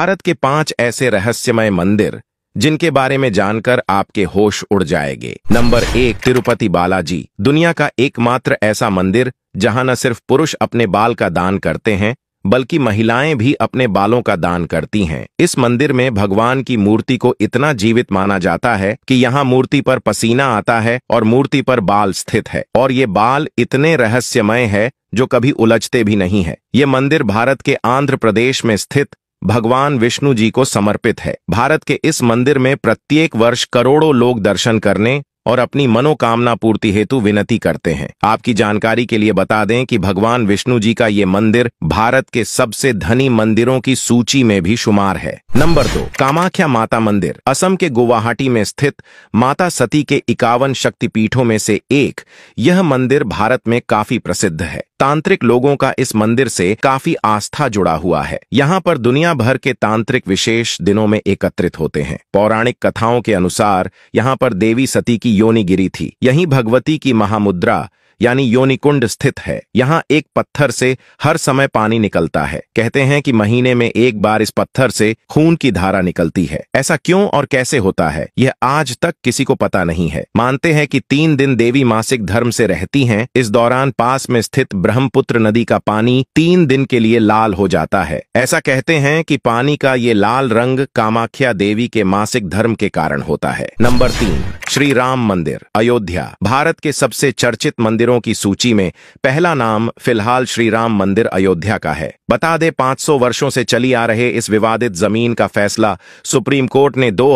भारत के पांच ऐसे रहस्यमय मंदिर जिनके बारे में जानकर आपके होश उड़ जाएंगे नंबर एक तिरुपति बालाजी दुनिया का एकमात्र ऐसा मंदिर जहां न सिर्फ पुरुष अपने बाल का दान करते हैं बल्कि महिलाएं भी अपने बालों का दान करती हैं इस मंदिर में भगवान की मूर्ति को इतना जीवित माना जाता है कि यहाँ मूर्ति पर पसीना आता है और मूर्ति पर बाल स्थित है और ये बाल इतने रहस्यमय है जो कभी उलझते भी नहीं है ये मंदिर भारत के आंध्र प्रदेश में स्थित भगवान विष्णु जी को समर्पित है भारत के इस मंदिर में प्रत्येक वर्ष करोड़ों लोग दर्शन करने और अपनी मनोकामना पूर्ति हेतु विनती करते हैं आपकी जानकारी के लिए बता दें कि भगवान विष्णु जी का ये मंदिर भारत के सबसे धनी मंदिरों की सूची में भी शुमार है नंबर दो कामाख्या माता मंदिर असम के गुवाहाटी में स्थित माता सती के इक्यावन शक्तिपीठों में से एक यह मंदिर भारत में काफी प्रसिद्ध है तांत्रिक लोगों का इस मंदिर से काफी आस्था जुड़ा हुआ है यहाँ पर दुनिया भर के तांत्रिक विशेष दिनों में एकत्रित होते हैं पौराणिक कथाओं के अनुसार यहाँ पर देवी सती की योनिगिरी थी यही भगवती की महामुद्रा यानी योनिकुंड स्थित है यहाँ एक पत्थर से हर समय पानी निकलता है कहते हैं कि महीने में एक बार इस पत्थर से खून की धारा निकलती है ऐसा क्यों और कैसे होता है यह आज तक किसी को पता नहीं है मानते हैं कि तीन दिन देवी मासिक धर्म से रहती हैं इस दौरान पास में स्थित ब्रह्मपुत्र नदी का पानी तीन दिन के लिए लाल हो जाता है ऐसा कहते हैं कि पानी का ये लाल रंग कामाख्या देवी के मासिक धर्म के कारण होता है नंबर तीन श्री राम मंदिर अयोध्या भारत के सबसे चर्चित मंदिर मंदिरों की सूची में पहला नाम फिलहाल श्री राम मंदिर अयोध्या का है बता दे 500 वर्षों से चली आ रहे इस विवादित जमीन का फैसला सुप्रीम कोर्ट ने दो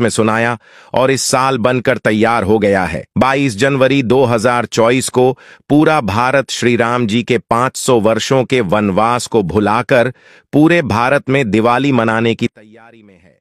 में सुनाया और इस साल बनकर तैयार हो गया है 22 जनवरी 2024 को पूरा भारत श्री राम जी के 500 वर्षों के वनवास को भुलाकर पूरे भारत में दिवाली मनाने की तैयारी में है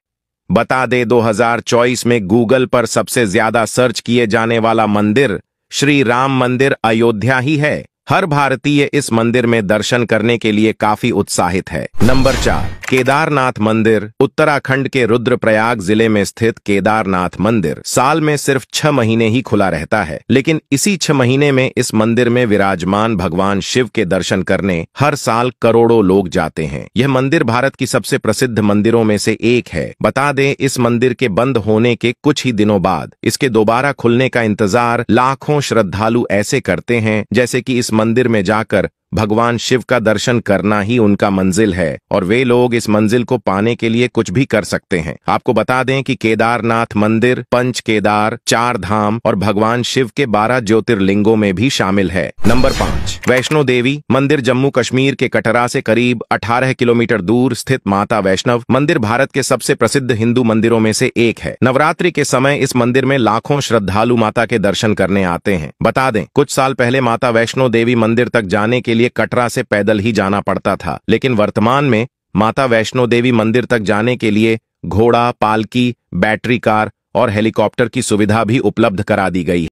बता दे 2024 में गूगल पर सबसे ज्यादा सर्च किए जाने वाला मंदिर श्री राम मंदिर अयोध्या ही है हर भारतीय इस मंदिर में दर्शन करने के लिए काफी उत्साहित है नंबर चार केदारनाथ मंदिर उत्तराखंड के रुद्रप्रयाग जिले में स्थित केदारनाथ मंदिर साल में सिर्फ छह महीने ही खुला रहता है लेकिन इसी छह महीने में इस मंदिर में विराजमान भगवान शिव के दर्शन करने हर साल करोड़ों लोग जाते हैं यह मंदिर भारत की सबसे प्रसिद्ध मंदिरों में से एक है बता दें इस मंदिर के बंद होने के कुछ ही दिनों बाद इसके दोबारा खुलने का इंतजार लाखों श्रद्धालु ऐसे करते हैं जैसे की इस मंदिर में जाकर भगवान शिव का दर्शन करना ही उनका मंजिल है और वे लोग इस मंजिल को पाने के लिए कुछ भी कर सकते हैं आपको बता दें कि केदारनाथ मंदिर पंच केदार चार धाम और भगवान शिव के बारह ज्योतिर्लिंगों में भी शामिल है नंबर पाँच वैष्णो देवी मंदिर जम्मू कश्मीर के कटरा से करीब 18 किलोमीटर दूर स्थित माता वैष्णव मंदिर भारत के सबसे प्रसिद्ध हिंदू मंदिरों में से एक है नवरात्रि के समय इस मंदिर में लाखों श्रद्धालु माता के दर्शन करने आते हैं बता दें कुछ साल पहले माता वैष्णो देवी मंदिर तक जाने के लिए कटरा से पैदल ही जाना पड़ता था लेकिन वर्तमान में माता वैष्णो देवी मंदिर तक जाने के लिए घोड़ा पालकी बैटरी कार और हेलीकॉप्टर की सुविधा भी उपलब्ध करा दी गई